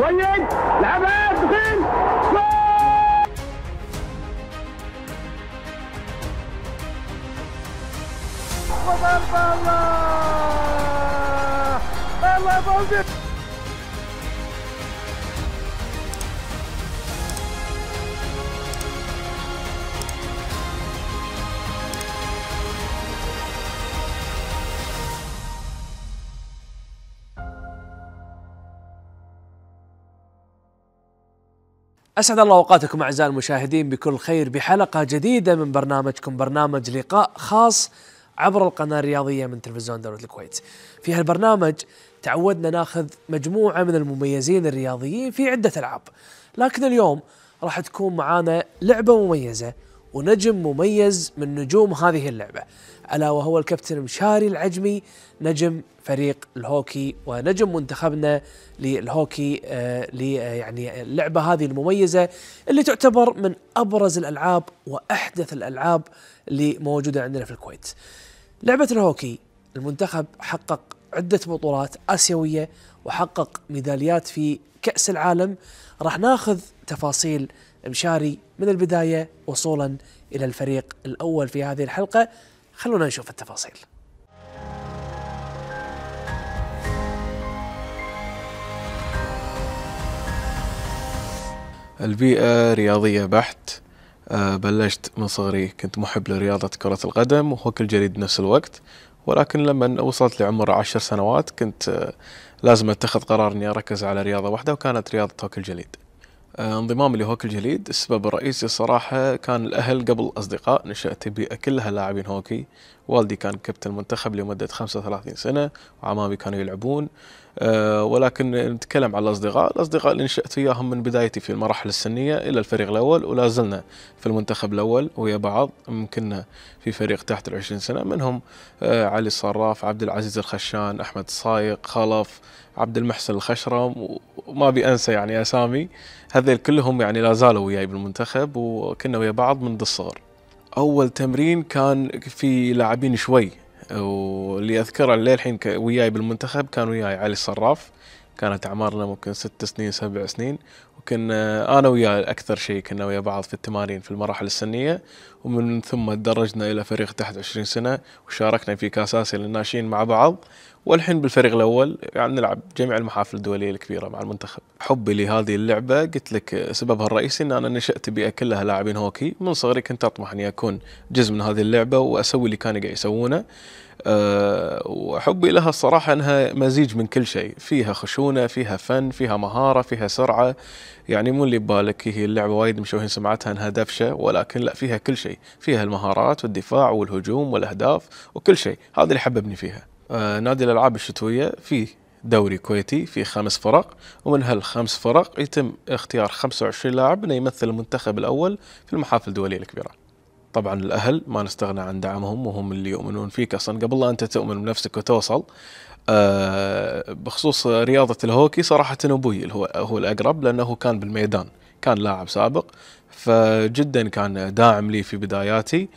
كويس لعبها دخيل الله الله الله أسعد الله أوقاتكم أعزائي المشاهدين بكل خير بحلقة جديدة من برنامجكم برنامج لقاء خاص عبر القناة الرياضية من تلفزيون دولة الكويت في هالبرنامج تعودنا ناخذ مجموعة من المميزين الرياضيين في عدة ألعاب لكن اليوم راح تكون معانا لعبة مميزة ونجم مميز من نجوم هذه اللعبة ألا وهو الكابتن مشاري العجمي نجم فريق الهوكي ونجم منتخبنا للهوكي آه، آه، يعني اللعبة هذه المميزة اللي تعتبر من أبرز الألعاب وأحدث الألعاب اللي موجودة عندنا في الكويت لعبة الهوكي المنتخب حقق عدة بطولات آسيوية وحقق ميداليات في كأس العالم راح ناخذ تفاصيل مشاري من البداية وصولا إلى الفريق الأول في هذه الحلقة خلونا نشوف التفاصيل البيئة رياضية بحت آه، بلشت من صغري كنت محب لرياضة كرة القدم وهوكي الجليد بنفس الوقت ولكن لما وصلت لعمر عشر سنوات كنت آه، لازم اتخذ قرار اني اركز على رياضة واحدة وكانت رياضة هوكي الجليد آه، انضمامي لهوك الجليد السبب الرئيسي الصراحة كان الأهل قبل الأصدقاء نشأت بيئة كلها لاعبين هوكي والدي كان كابتن منتخب لمدة 35 سنة وعمامي كانوا يلعبون أه ولكن نتكلم على الأصدقاء الأصدقاء اللي نشأت وياهم من بدايتي في المراحل السنية إلى الفريق الأول ولا زلنا في المنتخب الأول ويا بعض ممكننا في فريق تحت العشرين سنة منهم أه علي الصراف عبد العزيز الخشان أحمد الصايق خلف عبد المحسن الخشرم وما ابي انسى يعني اسامي هذول كلهم يعني لا زالوا وياي بالمنتخب وكنا ويا بعض من الصغر اول تمرين كان في لاعبين شوي واللي اذكره للحين وياي بالمنتخب كان وياي علي الصراف كانت اعمارنا ممكن ست سنين سبع سنين وكنا انا وياه اكثر شيء كنا ويا بعض في التمارين في المراحل السنيه ومن ثم تدرجنا الى فريق تحت 20 سنه وشاركنا في كاس اسيا للناشئين مع بعض والحين بالفريق الاول يعني نلعب جميع المحافل الدوليه الكبيره مع المنتخب. حبي لهذه اللعبه قلت لك سببها الرئيسي ان انا نشات بيئه كلها لاعبين هوكي من صغري كنت اطمح اني اكون جزء من هذه اللعبه واسوي اللي كانوا قاعد يسوونه. آه، وحبي لها الصراحة أنها مزيج من كل شيء فيها خشونة فيها فن فيها مهارة فيها سرعة يعني مو اللي ببالك هي اللعبة وايد مشوهين سمعتها أنها دفشة ولكن لا فيها كل شيء فيها المهارات والدفاع والهجوم والأهداف وكل شيء هذا اللي حببني فيها أه نادي الألعاب الشتوية فيه دوري كويتي في خمس فرق ومن هالخمس فرق يتم اختيار 25 لاعب يمثل المنتخب الأول في المحافل الدولية الكبيرة طبعا الاهل ما نستغنى عن دعمهم وهم اللي يؤمنون فيك اصلا قبل لا انت تؤمن بنفسك وتوصل أه بخصوص رياضه الهوكي صراحه ابوي هو هو الاقرب لانه كان بالميدان كان لاعب سابق فجدا كان داعم لي في بداياتي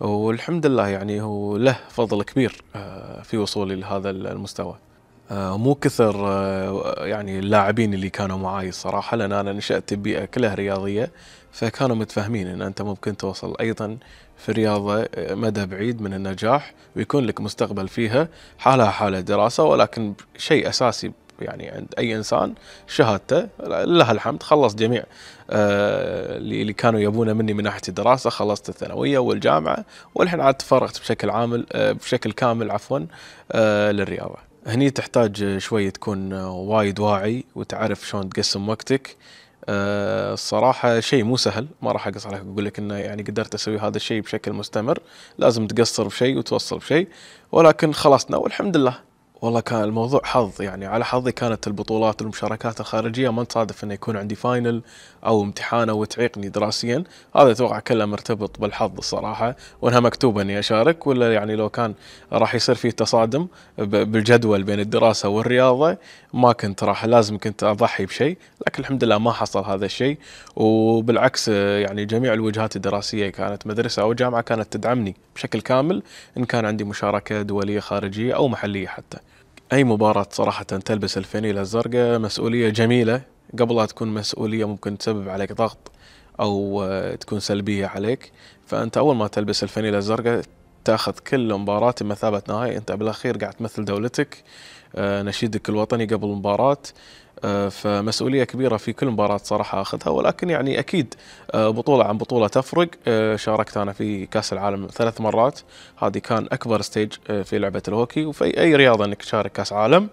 والحمد لله يعني هو له فضل كبير آه، في وصولي لهذا المستوى آه، مو كثر آه، يعني اللاعبين اللي كانوا معاي الصراحة لأن أنا نشأت ببيئة كلها رياضية فكانوا متفاهمين ان انت ممكن توصل ايضا في رياضه مدى بعيد من النجاح ويكون لك مستقبل فيها حالها حال دراسة ولكن شيء اساسي يعني عند اي انسان شهادته لله الحمد خلص جميع آه، اللي كانوا يبونه مني من ناحيه الدراسه خلصت الثانويه والجامعه والحين عاد تفرغت بشكل عامل آه، بشكل كامل عفوا آه، للرياضه. هني تحتاج شوي تكون وايد واعي وتعرف شلون تقسم وقتك آه، الصراحه شيء مو سهل ما راح اقص عليك اقول لك انه يعني قدرت اسوي هذا الشيء بشكل مستمر لازم تقصر بشيء وتوصل بشيء ولكن خلصنا والحمد لله والله كان الموضوع حظ يعني على حظي كانت البطولات والمشاركات الخارجيه ما تصادف انه يكون عندي فاينل او امتحان او تعيقني دراسيا هذا اتوقع كله مرتبط بالحظ الصراحه وانها مكتوبه اني اشارك ولا يعني لو كان راح يصير فيه تصادم بالجدول بين الدراسه والرياضه ما كنت راح لازم كنت اضحي بشيء لكن الحمد لله ما حصل هذا الشيء وبالعكس يعني جميع الوجهات الدراسيه كانت مدرسه او جامعه كانت تدعمني بشكل كامل ان كان عندي مشاركه دوليه خارجيه او محليه حتى اي مباراه صراحه تلبس الفانيلا الزرقاء مسؤوليه جميله قبلها تكون مسؤوليه ممكن تسبب عليك ضغط او آه، تكون سلبيه عليك فانت اول ما تلبس الفانيلا الزرقاء تاخذ كل مباراه بمثابه نهائي انت بالاخير قاعد تمثل دولتك آه، نشيدك الوطني قبل المباراه آه، فمسؤوليه كبيره في كل مباراه صراحه اخذها ولكن يعني اكيد آه، بطوله عن بطوله تفرق آه، شاركت انا في كاس العالم ثلاث مرات هذه كان اكبر ستيج في لعبه الهوكي وفي اي رياضه انك تشارك كاس عالم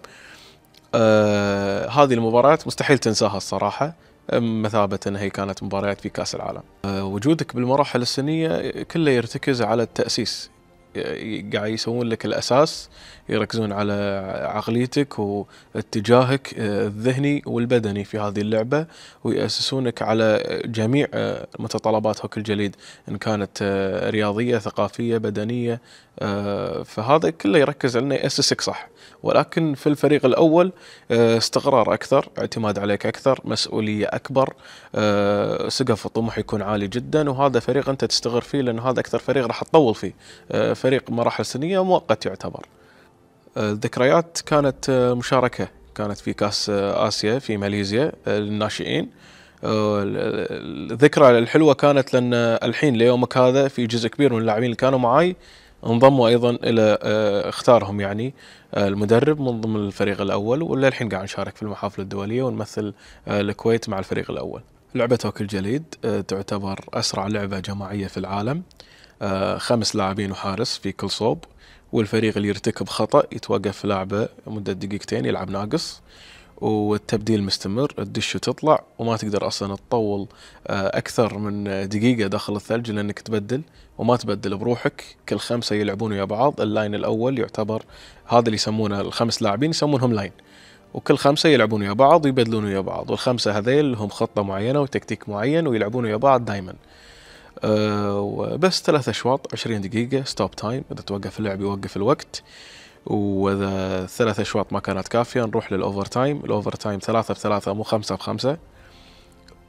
هذه المباريات مستحيل تنساها الصراحه مثابة أن هي كانت مباريات في كأس العالم وجودك بالمراحل السنية كله يرتكز على التأسيس قاعد يسوون لك الاساس يركزون على عقليتك واتجاهك آه، الذهني والبدني في هذه اللعبه وياسسونك على جميع آه، متطلبات هوك الجليد ان كانت آه، رياضيه ثقافيه بدنيه فهذا كله يركز على انه ياسسك صح ولكن في الفريق الاول استقرار اكثر اعتماد عليك اكثر مسؤوليه اكبر سقف الطموح يكون عالي جدا وهذا فريق انت تستغر فيه لان هذا اكثر فريق راح تطول فيه فريق مراحل سنيه مؤقت يعتبر. آه، الذكريات كانت آه، مشاركه كانت في كاس آه، اسيا في ماليزيا للناشئين. الذكرى الحلوه كانت لان الحين ليومك هذا في جزء كبير من اللاعبين اللي كانوا معاي انضموا ايضا الى اختارهم يعني المدرب من ضمن الفريق الاول وللحين قاعد نشارك في المحافل الدوليه ونمثل الكويت مع الفريق الاول. لعبة هوكي الجليد تعتبر اسرع لعبه جماعيه في العالم آه، خمس لاعبين وحارس في كل صوب والفريق اللي يرتكب خطا يتوقف في لعبه مده دقيقتين يلعب ناقص والتبديل مستمر تدش وتطلع وما تقدر اصلا تطول آه، اكثر من دقيقه داخل الثلج لانك تبدل وما تبدل بروحك كل خمسه يلعبون ويا بعض اللاين الاول يعتبر هذا اللي يسمونه الخمس لاعبين يسمونهم لاين وكل خمسه يلعبون ويا بعض ويبدلون ويا بعض والخمسه هذيل لهم خطه معينه وتكتيك معين ويلعبون ويا بعض دائما آه، وبس ثلاث اشواط 20 دقيقه ستوب تايم اذا توقف اللعب يوقف الوقت واذا ثلاث اشواط ما كانت كافيه نروح للاوفر تايم الاوفر تايم ثلاثه بثلاثه مو خمسه بخمسه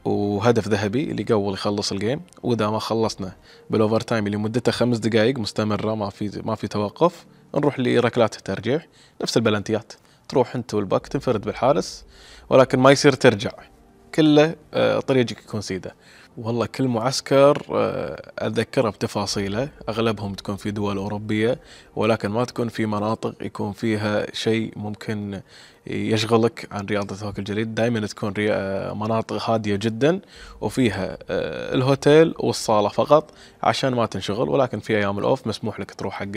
وهدف ذهبي اللي قبل يخلص الجيم واذا ما خلصنا بالاوفر تايم اللي مدته خمس دقائق مستمره ما في ما في توقف نروح لركلات الترجيح نفس البلنتيات تروح انت والباك تنفرد بالحارس ولكن ما يصير ترجع كله آه، طريقك يكون سيده والله كل معسكر آه، اتذكره بتفاصيله اغلبهم تكون في دول اوروبيه ولكن ما تكون في مناطق يكون فيها شيء ممكن يشغلك عن رياضه هوك الجليد دائما تكون آه، مناطق هاديه جدا وفيها آه، الهوتيل والصاله فقط عشان ما تنشغل ولكن في ايام الاوف مسموح لك تروح حق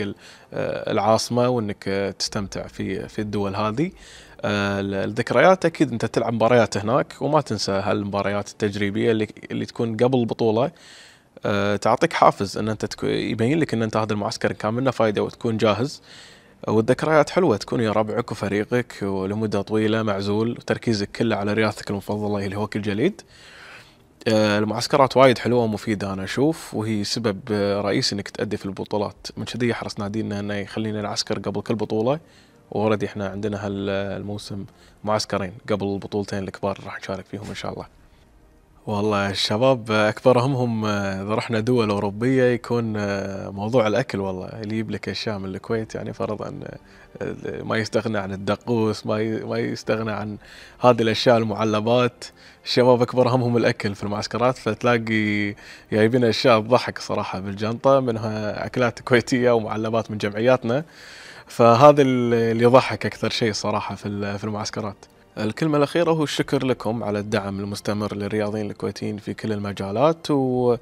العاصمه وانك تستمتع في في الدول هذه الذكريات اكيد انت تلعب مباريات هناك وما تنسى هالمباريات التجريبيه اللي اللي تكون قبل البطوله آه، تعطيك حافز ان انت يبين لك ان انت هذا المعسكر كان منه فائده وتكون جاهز والذكريات حلوه تكون يا ربعك وفريقك ولمده طويله معزول وتركيزك كله على رياضتك المفضله اللي هو كل جليد. آه، المعسكرات وايد حلوه ومفيده انا اشوف وهي سبب رئيسي انك تادي في البطولات من كذي يحرص نادينا انه يخلينا نعسكر قبل كل بطوله اوريدي احنا عندنا هالموسم معسكرين قبل البطولتين الكبار راح نشارك فيهم ان شاء الله والله الشباب اكبرهم هم آه، اذا رحنا دول اوروبيه يكون آه، موضوع الاكل والله اللي يجيب لك اشياء من الكويت يعني فرضا آه، ما يستغنى عن الدقوس ما ما يستغنى عن هذه الاشياء المعلبات الشباب اكبرهم هم الاكل في المعسكرات فتلاقي جايبين اشياء تضحك صراحه بالجنطه منها اكلات كويتيه ومعلبات من جمعياتنا فهذا اللي يضحك اكثر شيء صراحه في المعسكرات الكلمة الأخيرة هو الشكر لكم على الدعم المستمر للرياضيين الكويتيين في كل المجالات و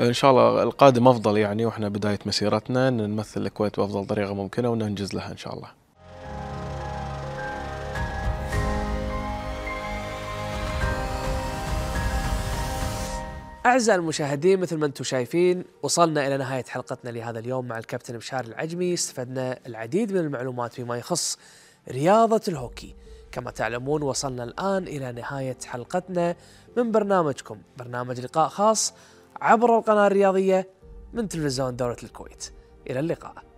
ان شاء الله القادم افضل يعني واحنا بدايه مسيرتنا نمثل الكويت بافضل طريقه ممكنه وننجز لها ان شاء الله أعزائي المشاهدين مثل ما أنتم شايفين وصلنا إلى نهاية حلقتنا لهذا اليوم مع الكابتن بشار العجمي استفدنا العديد من المعلومات فيما يخص رياضة الهوكي كما تعلمون وصلنا الآن إلى نهاية حلقتنا من برنامجكم برنامج لقاء خاص عبر القناة الرياضية من تلفزيون دولة الكويت إلى اللقاء